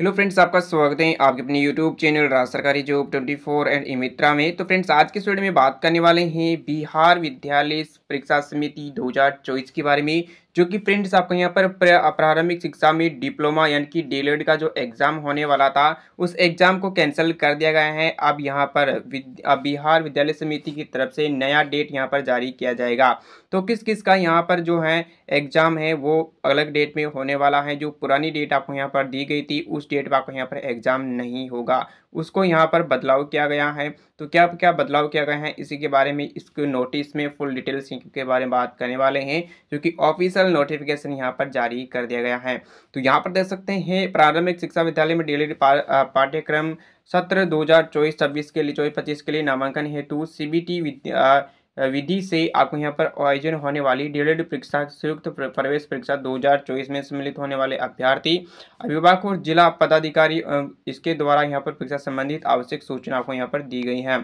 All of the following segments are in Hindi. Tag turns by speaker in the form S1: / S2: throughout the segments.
S1: हेलो फ्रेंड्स आपका स्वागत है आपके अपने यूट्यूब चैनल राज सरकारी जॉब 24 एंड इमित्रा में तो फ्रेंड्स आज के स्टूडियो में बात करने वाले हैं बिहार विद्यालय परीक्षा समिति 2024 के बारे में जो कि फ्रेंड्स आपको यहाँ पर प्रारंभिक शिक्षा में डिप्लोमा यानी कि डीलेड का जो एग्ज़ाम होने वाला था उस एग्ज़ाम को कैंसिल कर दिया गया है अब यहाँ पर बिहार विद्यालय समिति की तरफ से नया डेट यहाँ पर जारी किया जाएगा तो किस किस का यहाँ पर जो है एग्ज़ाम है वो अलग डेट में होने वाला है जो पुरानी डेट आपको यहाँ पर दी गई थी उस डेट पर आपको यहाँ पर एग्ज़ाम नहीं होगा उसको यहाँ पर बदलाव किया गया है तो क्या क्या बदलाव किया गया है इसी के बारे में इसके नोटिस में फुल डिटेल्स के बारे में बात करने वाले हैं जो कि ऑफिसर ऑफिशियल नोटिफिकेशन यहाँ पर जारी कर दिया गया है तो यहाँ पर देख सकते हैं प्रारंभिक शिक्षा विद्यालय में डेली पाठ्यक्रम सत्र दो हज़ार के लिए चौबीस पच्चीस के लिए नामांकन हेतु सी बी टी विधि से आपको यहाँ पर आयोजन होने वाली डीएलएड परीक्षा संयुक्त प्रवेश परीक्षा 2024 में सम्मिलित होने वाले अभ्यर्थी अभिभावक और जिला पदाधिकारी इसके द्वारा यहाँ पर परीक्षा संबंधित आवश्यक सूचना आपको यहाँ पर दी गई है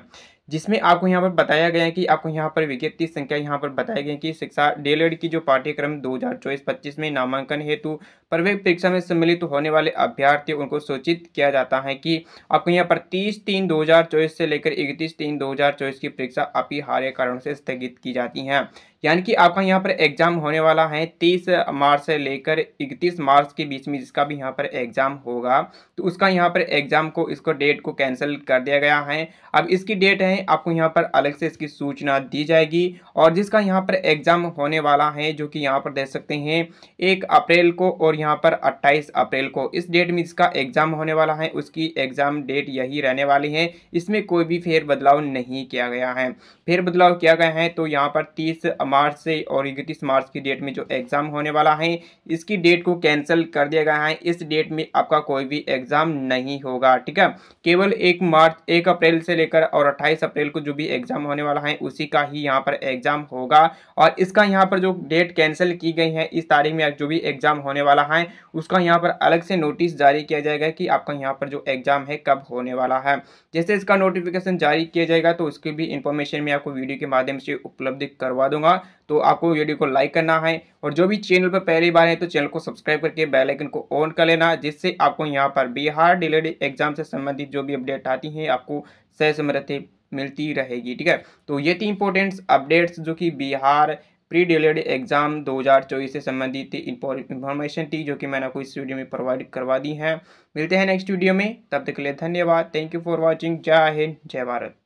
S1: जिसमें आपको यहाँ पर बताया गया है कि आपको यहाँ पर विज्ञप्ति संख्या यहाँ पर बताया गया कि शिक्षा डेलेड की जो पाठ्यक्रम 2024-25 में नामांकन हेतु प्रवेश परीक्षा में सम्मिलित होने वाले अभ्यर्थी उनको सूचित किया जाता है कि आपको यहाँ पर तीस तीन दो से लेकर इकतीस तीन दो की परीक्षा अपिहार्य कारण से स्थगित की जाती है यानी कि आपका यहाँ पर एग्ज़ाम होने वाला है तीस मार्च से लेकर इकतीस मार्च के बीच में जिसका भी यहाँ पर एग्ज़ाम होगा तो उसका यहाँ पर एग्ज़ाम को इसको डेट को कैंसिल कर दिया गया है अब इसकी डेट है आपको यहाँ पर अलग से इसकी सूचना दी जाएगी और जिसका यहाँ पर एग्ज़ाम होने वाला है जो कि यहाँ पर देख सकते हैं एक अप्रैल को और यहाँ पर अट्ठाईस अप्रैल को इस डेट में जिसका एग्ज़ाम होने वाला है उसकी एग्ज़ाम डेट यही रहने वाली है इसमें कोई भी फेर बदलाव नहीं किया गया है फेर बदलाव किया गया है तो यहाँ पर तीस मार्च से और इकतीस मार्च की डेट में जो एग्ज़ाम होने वाला है इसकी डेट को कैंसिल कर दिया गया है इस डेट में आपका कोई भी एग्ज़ाम नहीं होगा ठीक है केवल एक मार्च एक अप्रैल से लेकर और अट्ठाईस अप्रैल को जो भी एग्ज़ाम होने वाला है उसी का ही यहाँ पर एग्ज़ाम होगा और इसका यहाँ पर जो डेट कैंसिल की गई है इस तारीख में जो भी एग्ज़ाम होने वाला है उसका यहाँ पर अलग से नोटिस जारी किया जाएगा कि आपका यहाँ पर जो एग्ज़ाम है कब होने वाला है जैसे इसका नोटिफिकेशन जारी किया जाएगा तो उसकी भी इन्फॉर्मेशन मैं आपको वीडियो के माध्यम से उपलब्ध करवा दूंगा तो आपको वीडियो को लाइक करना है और जो भी चैनल पर पहली बार है तो चैनल को सब्सक्राइब करके बेल आइकन को ऑन कर लेना जिससे आपको यहाँ पर बिहार डिलेड एग्जाम से संबंधित जो भी अपडेट आती हैं आपको सही समय रहते मिलती रहेगी ठीक है तो ये थी इंपॉर्टेंट अपडेट्स जो कि बिहार प्री डिलेड एग्जाम 2024 से संबंधित इन्फॉर्मेशन थी जो कि मैंने आपको इस वीडियो में प्रोवाइड करवा दी है मिलते हैं नेक्स्ट वीडियो में तब तक के लिए धन्यवाद थैंक यू फॉर वॉचिंग जय हिंद जय भारत